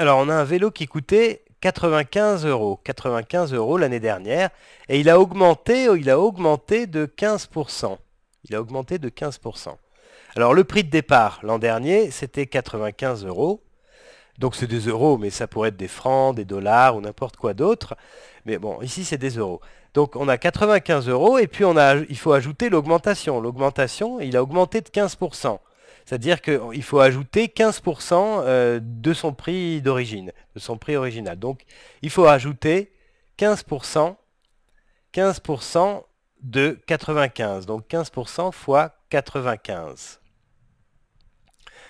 Alors, on a un vélo qui coûtait 95 euros, 95 euros l'année dernière, et il a augmenté, oh, il a augmenté de 15%. Il a augmenté de 15%. Alors le prix de départ l'an dernier, c'était 95 euros. Donc c'est des euros, mais ça pourrait être des francs, des dollars ou n'importe quoi d'autre. Mais bon, ici c'est des euros. Donc on a 95 euros et puis on a, il faut ajouter l'augmentation. L'augmentation, il a augmenté de 15%. C'est-à-dire qu'il faut ajouter 15% euh, de son prix d'origine, de son prix original. Donc il faut ajouter 15%, 15% de 95. Donc 15% fois 95.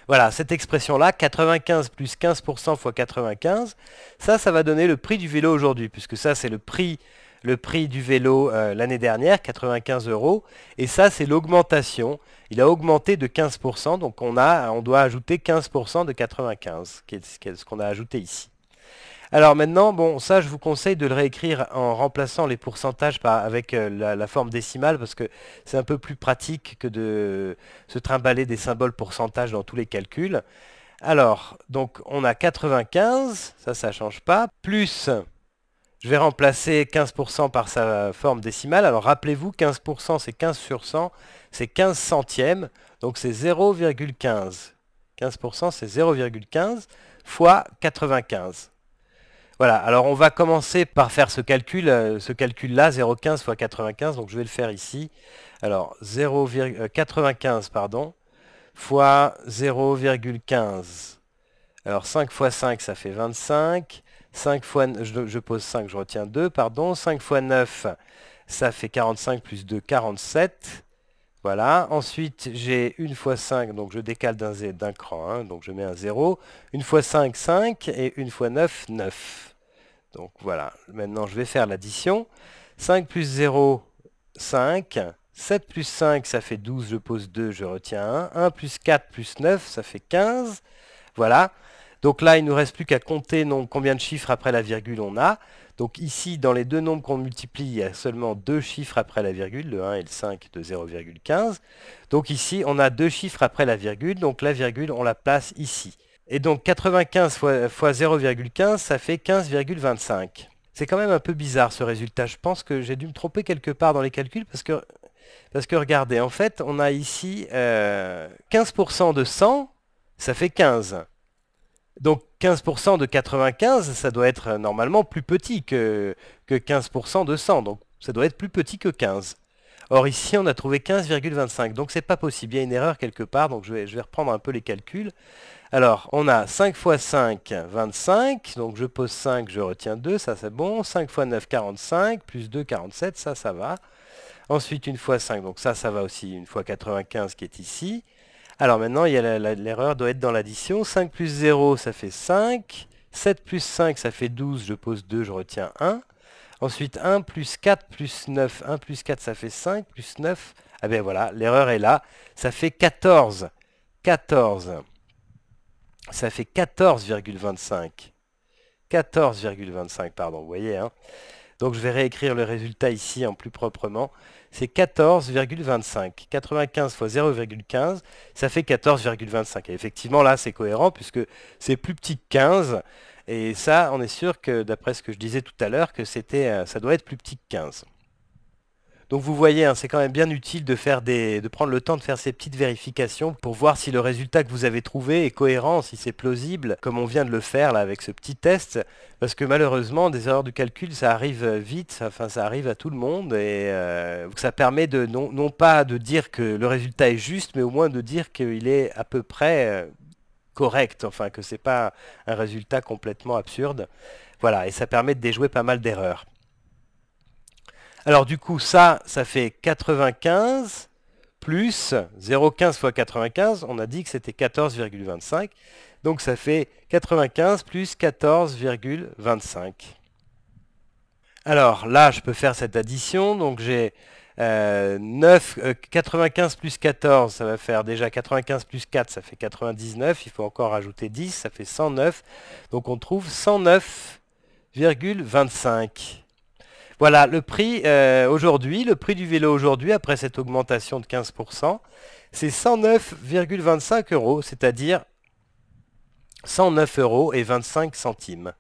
Voilà, cette expression-là, 95 plus 15% fois 95, ça, ça va donner le prix du vélo aujourd'hui, puisque ça, c'est le prix le prix du vélo euh, l'année dernière, 95 euros. Et ça, c'est l'augmentation. Il a augmenté de 15%, donc on, a, on doit ajouter 15% de 95, qui ce qu'on a ajouté ici. Alors maintenant, bon, ça, je vous conseille de le réécrire en remplaçant les pourcentages par, avec euh, la, forme décimale, parce que c'est un peu plus pratique que de se trimballer des symboles pourcentage dans tous les calculs. Alors, donc on a 95, ça, ça change pas, plus je vais remplacer 15% par sa forme décimale. Alors rappelez-vous, 15% c'est 15 sur 100, c'est 15 centièmes, donc c'est 0,15. 15% c'est 0,15 fois 95. Voilà, alors on va commencer par faire ce calcul, euh, ce calcul-là, 0,15 fois 95, donc je vais le faire ici. Alors, 0,95, pardon, fois 0,15. Alors 5 fois 5, ça fait 25. 5 fois, je, je pose 5, je retiens 2, pardon. 5 fois 9, ça fait 45 plus 2, 47. Voilà. Ensuite, j'ai 1 fois 5, donc je décale d'un cran, hein, donc je mets un 0. 1 fois 5, 5, et 1 fois 9, 9. Donc voilà, maintenant je vais faire l'addition. 5 plus 0, 5. 7 plus 5, ça fait 12, je pose 2, je retiens 1. 1 plus 4 plus 9, ça fait 15. Voilà. Donc là, il ne nous reste plus qu'à compter combien de chiffres après la virgule on a. Donc ici, dans les deux nombres qu'on multiplie, il y a seulement deux chiffres après la virgule, le 1 et le 5 de 0,15. Donc ici, on a deux chiffres après la virgule, donc la virgule, on la place ici. Et donc 95 fois, 0,15, ça fait 15,25. C'est quand même un peu bizarre ce résultat. Je pense que j'ai dû me tromper quelque part dans les calculs parce que, parce que regardez, en fait, on a ici 15% euh, de 100, ça fait 15. Donc 15% de 95, ça doit être euh, normalement plus petit que, 15% de 100. Donc ça doit être plus petit que 15. Or ici, on a trouvé 15,25. Donc n'est pas possible. Il y a une erreur quelque part. Donc je vais, reprendre un peu les calculs. Alors, on a 5 fois 5, 25. Donc je pose 5, je retiens 2. Ça, c'est bon. 5 fois 9, 45. Plus 2, 47. Ça, ça va. Ensuite, une fois 5. Donc ça, ça va aussi. Une fois 95 qui est ici. Alors maintenant, l'erreur doit être dans l'addition. 5 plus 0, ça fait 5. 7 plus 5, ça fait 12. Je pose 2, je retiens 1. Ensuite, 1 plus 4 plus 9. 1 plus 4, ça fait 5. Plus 9, ah ben voilà, l'erreur est là. Ça fait 14. 14. Ça fait 14,25. 14,25, pardon, vous voyez. Hein donc je vais réécrire le résultat ici en plus proprement. C'est 14,25. 95 fois 0,15, ça fait 14,25. Et effectivement, là, c'est cohérent puisque c'est plus petit que 15. Et ça, on est sûr que, d'après ce que je disais tout à l'heure, que c'était, euh, ça doit être plus petit que 15. Donc vous voyez, hein, c'est quand même bien utile de, faire des, de prendre le temps de faire ces petites vérifications pour voir si le résultat que vous avez trouvé est cohérent, si c'est plausible, comme on vient de le faire là avec ce petit test, parce que malheureusement, des erreurs de calcul, ça arrive vite, enfin ça arrive à tout le monde, et euh, ça permet de non, pas de dire que le résultat est juste, mais au moins de dire qu'il est à peu près euh, correct, enfin que c'est pas un résultat complètement absurde. Voilà, et ça permet de déjouer pas mal d'erreurs. Alors du coup, ça, ça fait 95 plus 0,15 fois 95, on a dit que c'était 14,25. Donc ça fait 95 plus 14,25. Alors là, je peux faire cette addition. Donc j'ai 95 euh, euh, plus 14, ça va faire déjà 95 plus 4, ça fait 99. Il faut encore ajouter 10, ça fait 109. Donc on trouve 109,25. Voilà, le prix euh, aujourd'hui, le prix du vélo aujourd'hui, après cette augmentation de 15%, c'est 109,25 euros, c'est-à-dire 109 euros et 25 centimes.